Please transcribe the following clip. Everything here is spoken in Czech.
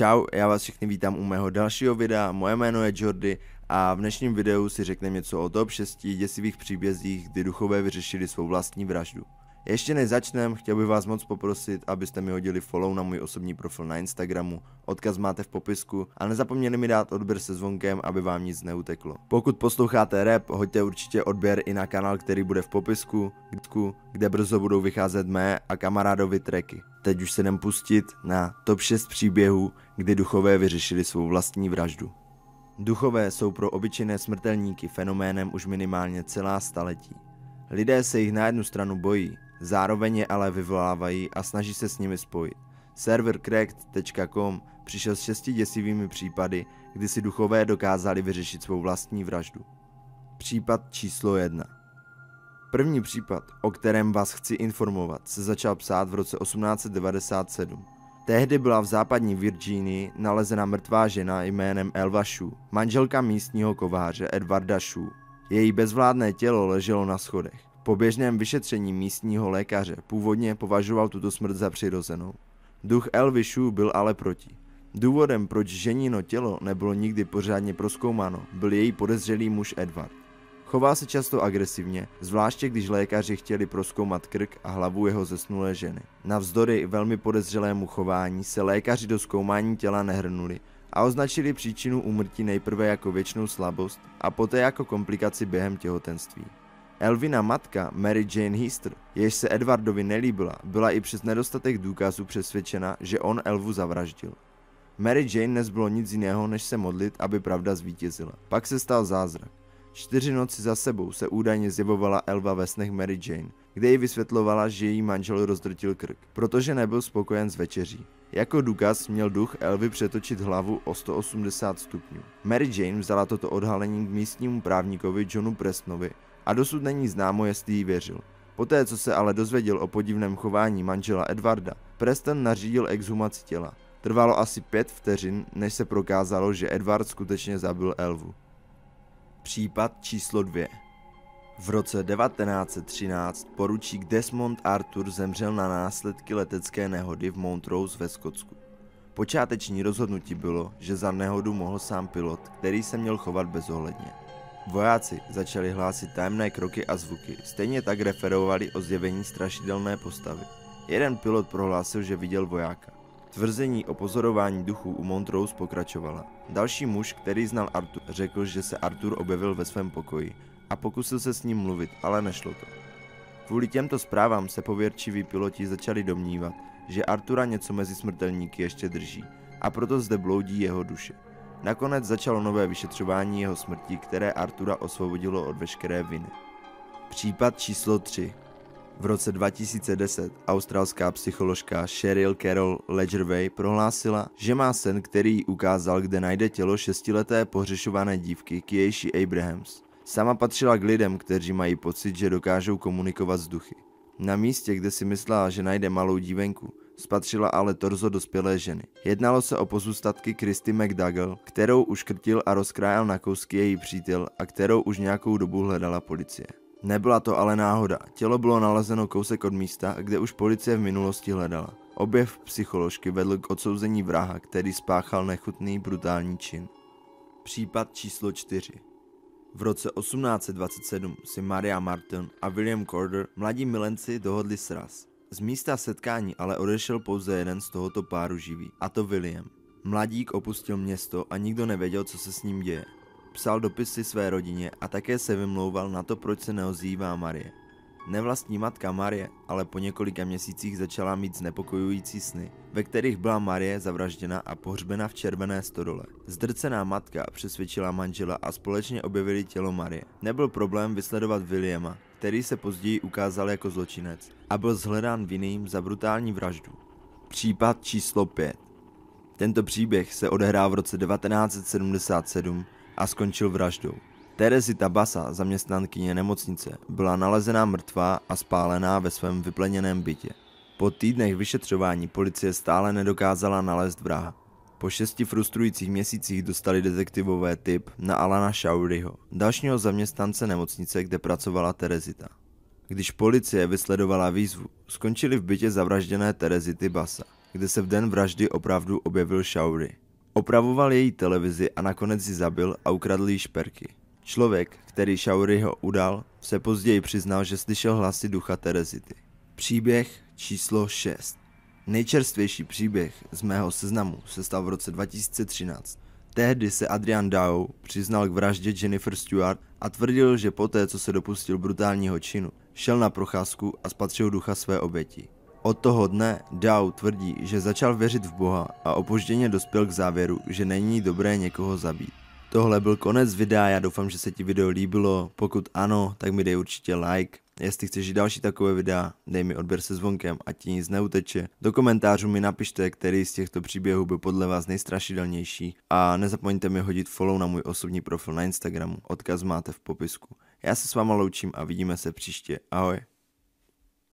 Čau, já vás všechny vítám u mého dalšího videa, moje jméno je Jordy a v dnešním videu si řekneme něco o top 6 děsivých příbězích, kdy duchové vyřešili svou vlastní vraždu. Ještě než začneme, chtěl bych vás moc poprosit, abyste mi hodili follow na můj osobní profil na Instagramu, odkaz máte v popisku a nezapomněli mi dát odběr se zvonkem, aby vám nic neuteklo. Pokud posloucháte rap, hoďte určitě odběr i na kanál, který bude v popisku, kde brzo budou vycházet mé a kamarádovi treky. Teď už se jdem pustit na top 6 příběhů, kdy duchové vyřešili svou vlastní vraždu. Duchové jsou pro obyčejné smrtelníky fenoménem už minimálně celá staletí. Lidé se jich na jednu stranu bojí, Zároveň je ale vyvolávají a snaží se s nimi spojit. Server cracked.com přišel s šesti děsivými případy, kdy si duchové dokázali vyřešit svou vlastní vraždu. Případ číslo 1 První případ, o kterém vás chci informovat, se začal psát v roce 1897. Tehdy byla v západní Virginii nalezena mrtvá žena jménem Elva Shu, manželka místního kováře Edvarda Shu. Její bezvládné tělo leželo na schodech. Po běžném vyšetření místního lékaře původně považoval tuto smrt za přirozenou. Duch Elvishu byl ale proti. Důvodem, proč ženino tělo nebylo nikdy pořádně proskoumáno, byl její podezřelý muž Edward. Chová se často agresivně, zvláště když lékaři chtěli proskoumat krk a hlavu jeho zesnulé ženy. Navzdory velmi podezřelému chování se lékaři do zkoumání těla nehrnuli a označili příčinu úmrtí nejprve jako věčnou slabost a poté jako komplikaci během těhotenství. Elvina matka Mary Jane Heaster, jež se Edwardovi nelíbila, byla i přes nedostatek důkazů přesvědčena, že on Elvu zavraždil. Mary Jane nezbylo nic jiného, než se modlit, aby pravda zvítězila. Pak se stal zázrak. Čtyři noci za sebou se údajně zjevovala Elva ve snech Mary Jane, kde ji vysvětlovala, že její manžel rozdrtil krk, protože nebyl spokojen s večeří. Jako důkaz měl duch Elvy přetočit hlavu o 180 stupňů. Mary Jane vzala toto odhalení k místnímu právníkovi Johnu Prestnovi, a dosud není známo, jestli jí věřil. Poté, co se ale dozvěděl o podivném chování manžela Edwarda, Preston nařídil exhumaci těla. Trvalo asi pět vteřin, než se prokázalo, že Edward skutečně zabil Elvu. Případ číslo dvě. v roce 1913 poručík Desmond Arthur zemřel na následky letecké nehody v Montrose ve Skotsku. Počáteční rozhodnutí bylo, že za nehodu mohl sám pilot, který se měl chovat bezohledně. Vojáci začali hlásit tajemné kroky a zvuky, stejně tak referovali o zjevení strašidelné postavy. Jeden pilot prohlásil, že viděl vojáka. Tvrzení o pozorování duchů u Montrose pokračovala. Další muž, který znal Artur, řekl, že se Artur objevil ve svém pokoji a pokusil se s ním mluvit, ale nešlo to. Kvůli těmto zprávám se pověrčiví piloti začali domnívat, že Artura něco mezi smrtelníky ještě drží a proto zde bloudí jeho duše. Nakonec začalo nové vyšetřování jeho smrti, které Artura osvobodilo od veškeré viny. Případ číslo 3 v roce 2010 australská psycholožka Cheryl Carol Ledgerway prohlásila, že má sen, který jí ukázal, kde najde tělo šestileté pohřešované dívky Kieishi Abrahams. Sama patřila k lidem, kteří mají pocit, že dokážou komunikovat s duchy. Na místě, kde si myslela, že najde malou dívenku, spatřila ale torzo dospělé ženy. Jednalo se o pozůstatky Kristy McDougall, kterou uškrtil a rozkrájel na kousky její přítel a kterou už nějakou dobu hledala policie. Nebyla to ale náhoda, tělo bylo nalezeno kousek od místa, kde už policie v minulosti hledala. Objev psycholožky vedl k odsouzení vraha, který spáchal nechutný brutální čin. Případ číslo 4 v roce 1827 si Maria Martin a William Corder, mladí milenci, dohodli sraz. Z místa setkání ale odešel pouze jeden z tohoto páru živý, a to William. Mladík opustil město a nikdo nevěděl, co se s ním děje. Psal dopisy své rodině a také se vymlouval na to, proč se neozývá Marie. Nevlastní matka Marie ale po několika měsících začala mít znepokojující sny, ve kterých byla Marie zavražděna a pohřbena v červené stodole. Zdrcená matka přesvědčila manžela a společně objevili tělo Marie. Nebyl problém vysledovat Williama, který se později ukázal jako zločinec a byl zhledán vinným za brutální vraždu. Případ číslo 5 Tento příběh se odehrál v roce 1977 a skončil vraždou. Terezi Tabasa, zaměstnankyně nemocnice, byla nalezená mrtvá a spálená ve svém vypleněném bytě. Po týdnech vyšetřování policie stále nedokázala nalézt vraha. Po šesti frustrujících měsících dostali detektivové tip na Alana Shauryho, dalšího zaměstnance nemocnice, kde pracovala Terezita. Když policie vysledovala výzvu, skončili v bytě zavražděné Terezity Basa, kde se v den vraždy opravdu objevil Shaury. Opravoval její televizi a nakonec ji zabil a ukradl jí šperky. Člověk, který Shauryho udal, se později přiznal, že slyšel hlasy ducha Terezity. Příběh číslo 6 Nejčerstvější příběh z mého seznamu se stal v roce 2013. Tehdy se Adrian Dow přiznal k vraždě Jennifer Stewart a tvrdil, že poté, co se dopustil brutálního činu, šel na procházku a spatřil ducha své oběti. Od toho dne Dow tvrdí, že začal věřit v Boha a opožděně dospěl k závěru, že není dobré někoho zabít. Tohle byl konec videa, já doufám, že se ti video líbilo, pokud ano, tak mi dej určitě like Jestli chceš i další takové videa, dej mi odběr se zvonkem, ať ti nic neuteče. Do komentářů mi napište, který z těchto příběhů byl podle vás nejstrašidelnější a nezapomeňte mi hodit follow na můj osobní profil na Instagramu, odkaz máte v popisku. Já se s váma loučím a vidíme se příště, ahoj.